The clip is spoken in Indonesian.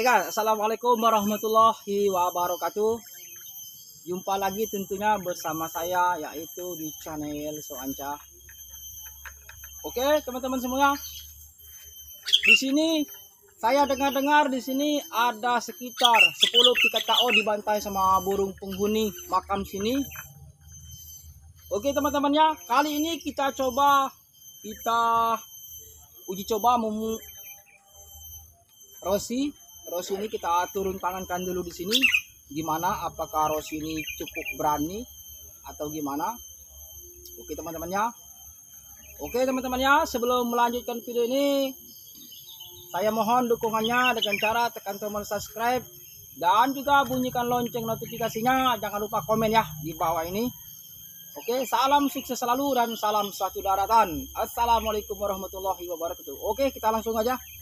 Oke guys, Assalamualaikum warahmatullahi wabarakatuh Jumpa lagi tentunya bersama saya yaitu di channel Soanca Oke teman-teman semuanya Di sini saya dengar-dengar di sini ada sekitar 10 tiket KO dibantai sama burung penghuni makam sini Oke teman-teman ya, kali ini kita coba kita uji coba memu rosi. Rosini kita turun tangankan dulu di sini. Gimana? Apakah Rosini ini cukup berani atau gimana? Oke teman-temannya. Oke teman-temannya, sebelum melanjutkan video ini, saya mohon dukungannya dengan cara tekan tombol subscribe dan juga bunyikan lonceng notifikasinya. Jangan lupa komen ya di bawah ini. Oke, salam sukses selalu dan salam satu daratan. Assalamualaikum warahmatullahi wabarakatuh. Oke, kita langsung aja.